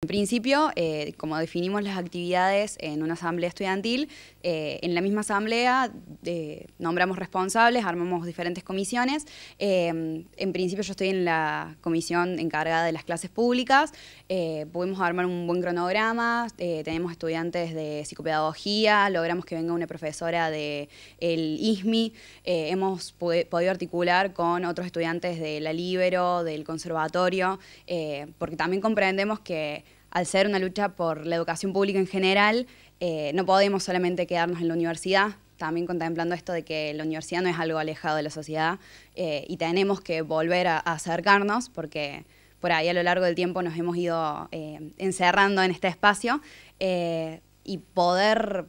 En principio, eh, como definimos las actividades en una asamblea estudiantil, eh, en la misma asamblea eh, nombramos responsables, armamos diferentes comisiones. Eh, en principio yo estoy en la comisión encargada de las clases públicas. Eh, pudimos armar un buen cronograma, tenemos estudiantes de psicopedagogía, logramos que venga una profesora del el ISMI, hemos podido articular con otros estudiantes de la Libero, del conservatorio, porque también comprendemos que al ser una lucha por la educación pública en general, no podemos solamente quedarnos en la universidad, también contemplando esto de que la universidad no es algo alejado de la sociedad eh, y tenemos que volver a, acercarnos porque por ahí a lo largo del tiempo nos hemos ido eh, encerrando en este espacio eh, y poder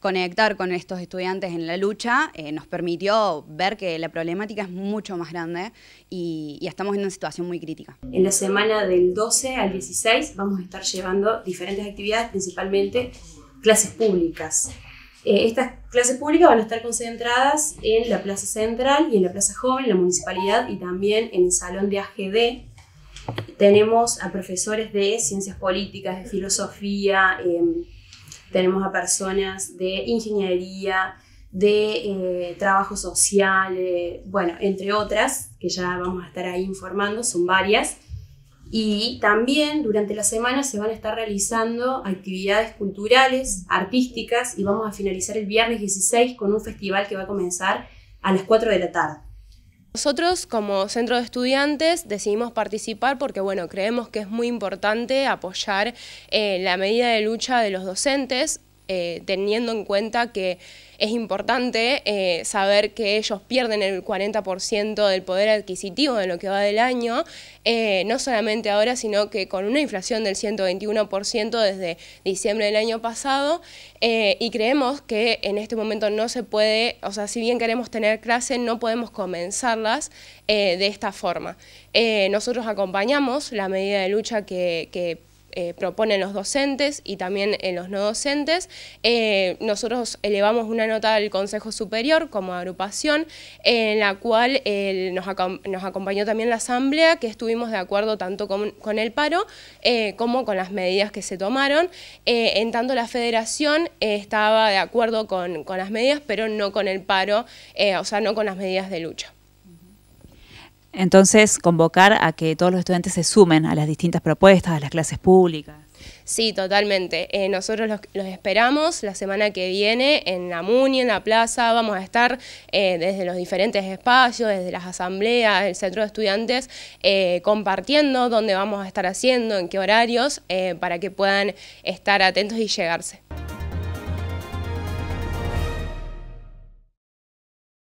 conectar con estos estudiantes en la lucha nos permitió ver que la problemática es mucho más grande y, estamos en una situación muy crítica. En la semana del 12 al 16 vamos a estar llevando diferentes actividades, principalmente clases públicas. Eh, estas clases públicas van a estar concentradas en la Plaza Central y en la Plaza Joven, en la municipalidad y también en el Salón de AGD. Tenemos a profesores de ciencias políticas, de filosofía, em, tenemos a personas de ingeniería, de eh, trabajo social, eh, bueno, entre otras, que ya vamos a estar ahí informando, son varias. Y también durante la semana se van a estar realizando actividades culturales, artísticas y vamos a finalizar el viernes 16 con un festival que va a comenzar a las 4 de la tarde. Nosotros como centro de estudiantes decidimos participar porque bueno, creemos que es muy importante apoyar eh, la medida de lucha de los docentes eh, teniendo en cuenta que es importante eh, saber que ellos pierden el 40% del poder adquisitivo de lo que va del año, eh, no solamente ahora, sino que con una inflación del 121% desde diciembre del año pasado, y creemos que en este momento no se puede, o sea, si bien queremos tener clase, no podemos comenzarlas de esta forma. nosotros acompañamos la medida de lucha que, que eh, proponen los docentes y también en los no docentes. Eh, nosotros elevamos una nota del Consejo Superior como agrupación, en la cual nos, acompañó también la Asamblea, que estuvimos de acuerdo tanto con, el paro eh, como con las medidas que se tomaron. en tanto la Federación estaba de acuerdo con, las medidas, pero no con el paro, o sea, no con las medidas de lucha. Entonces, convocar a que todos los estudiantes se sumen a las distintas propuestas, a las clases públicas. Sí, totalmente. Eh, nosotros los, esperamos la semana que viene en la MUNI, en la plaza. Vamos a estar eh, desde los diferentes espacios, desde las asambleas, el centro de estudiantes, eh, compartiendo dónde vamos a estar haciendo, en qué horarios, para que puedan estar atentos y llegarse.